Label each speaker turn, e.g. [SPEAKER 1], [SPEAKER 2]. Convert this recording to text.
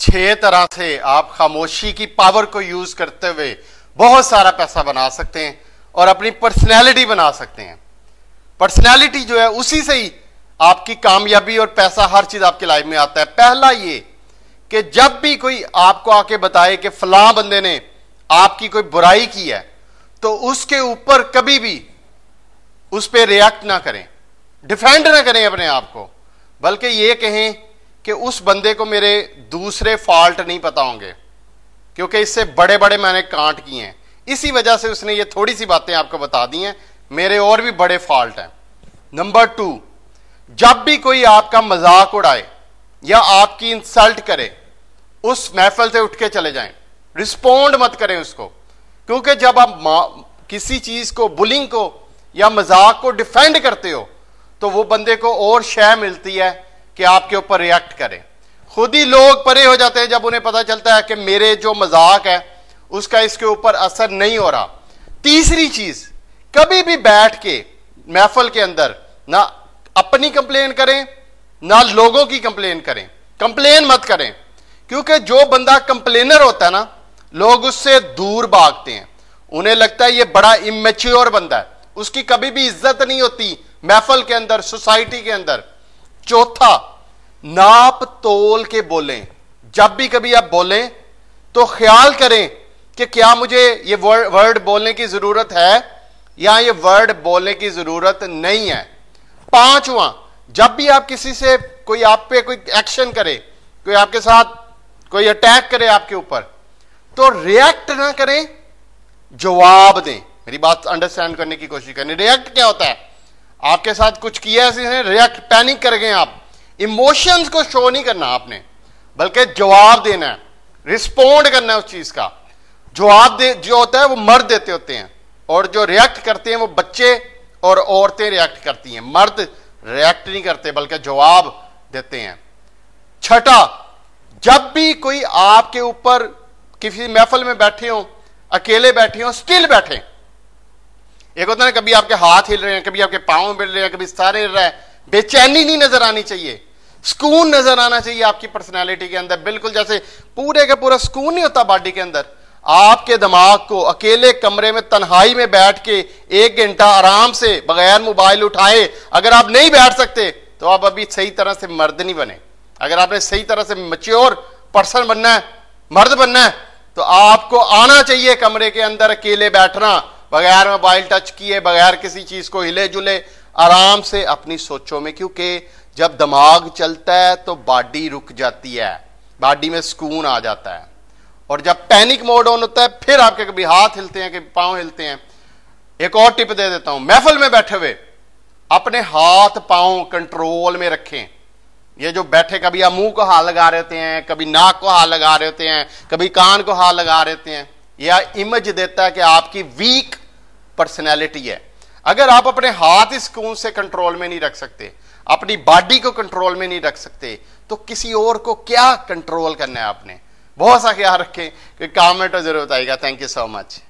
[SPEAKER 1] छह तरह से आप खामोशी की पावर को यूज करते हुए बहुत सारा पैसा बना सकते हैं और अपनी पर्सनैलिटी बना सकते हैं पर्सनैलिटी जो है उसी से ही आपकी कामयाबी और पैसा हर चीज आपकी लाइफ में आता है पहला ये कि जब भी कोई आपको आके बताए कि फला बंदे ने आपकी कोई बुराई की है तो उसके ऊपर कभी भी उस पर रिएक्ट ना करें डिफेंड ना करें अपने आप को बल्कि ये कहें कि उस बंदे को मेरे दूसरे फॉल्ट नहीं पता होंगे क्योंकि इससे बड़े बड़े मैंने कांट किए हैं इसी वजह से उसने ये थोड़ी सी बातें आपको बता दी हैं मेरे और भी बड़े फॉल्ट हैं नंबर टू जब भी कोई आपका मजाक उड़ाए या आपकी इंसल्ट करे उस महफल से उठ के चले जाएं रिस्पोंड मत करें उसको क्योंकि जब आप किसी चीज को बुलिंग को या मजाक को डिफेंड करते हो तो वो बंदे को और शय मिलती है कि आपके ऊपर रिएक्ट करें खुद ही लोग परे हो जाते हैं जब उन्हें पता चलता है कि मेरे जो मजाक है उसका इसके ऊपर असर नहीं हो रहा तीसरी चीज कभी भी बैठ के महफल के अंदर ना अपनी कंप्लेन करें ना लोगों की कंप्लेन करें कंप्लेन मत करें क्योंकि जो बंदा कंप्लेनर होता है ना लोग उससे दूर भागते हैं उन्हें लगता है ये बड़ा इमेच्योर बंदा है उसकी कभी भी इज्जत नहीं होती महफल के अंदर सोसाइटी के अंदर चौथा नाप तोल के बोलें जब भी कभी आप बोलें तो ख्याल करें कि क्या मुझे ये वर्ड बोलने की जरूरत है या ये वर्ड बोलने की जरूरत नहीं है पांचवा जब भी आप किसी से कोई आप पे कोई एक्शन करे कोई आपके साथ कोई अटैक करे आपके ऊपर तो रिएक्ट ना करें जवाब दें मेरी बात अंडरस्टैंड करने की कोशिश करें रिएक्ट क्या होता है आपके साथ कुछ किया है इसने रिएक्ट पैनिक कर गए आप इमोशंस को शो नहीं करना आपने बल्कि जवाब देना है रिस्पोंड करना है उस चीज का जवाब दे जो होता है वो मर्द देते होते हैं और जो रिएक्ट करते हैं वो बच्चे और औरतें रिएक्ट करती हैं मर्द रिएक्ट नहीं करते बल्कि जवाब देते हैं छठा जब भी कोई आपके ऊपर किसी महफल में बैठे हो अकेले बैठे हो स्टिल बैठे एक होता है ना कभी आपके हाथ हिल रहे हैं कभी आपके पाँव मिल रहे हैं कभी सारे हिल रहा है बेचैनी नहीं नजर आनी चाहिए सुकून नजर आना चाहिए आपकी पर्सनैलिटी के अंदर बिल्कुल जैसे पूरे का पूरा सुकून नहीं होता बॉडी के अंदर आपके दिमाग को अकेले कमरे में तन्हाई में बैठ के एक घंटा आराम से बगैर मोबाइल उठाए अगर आप नहीं बैठ सकते तो आप अभी सही तरह से मर्द नहीं बने अगर आपने सही तरह से मच्योर पर्सन बनना है मर्द बनना है तो आपको आना चाहिए कमरे के अंदर अकेले बैठना बगैर मोबाइल टच किए बगैर किसी चीज को हिले जुले आराम से अपनी सोचों में क्योंकि जब दिमाग चलता है तो बॉडी रुक जाती है बॉडी में सुकून आ जाता है और जब पैनिक मोड ऑन होता है फिर आपके कभी हाथ हिलते हैं कभी पांव हिलते हैं एक और टिप दे देता हूं महफल में बैठे हुए अपने हाथ पांव कंट्रोल में रखें ये जो बैठे कभी आप मुंह को हाथ लगा रहते हैं कभी नाक को हाथ लगा रहे होते हैं कभी कान को हाथ लगा रहते हैं या इमेज देता है कि आपकी वीक पर्सनैलिटी है अगर आप अपने हाथ इस खून से कंट्रोल में नहीं रख सकते अपनी बॉडी को कंट्रोल में नहीं रख सकते तो किसी और को क्या कंट्रोल करना है आपने बहुत सा ख्याल रखें कि कमेंट जरूर बताएगा थैंक यू सो मच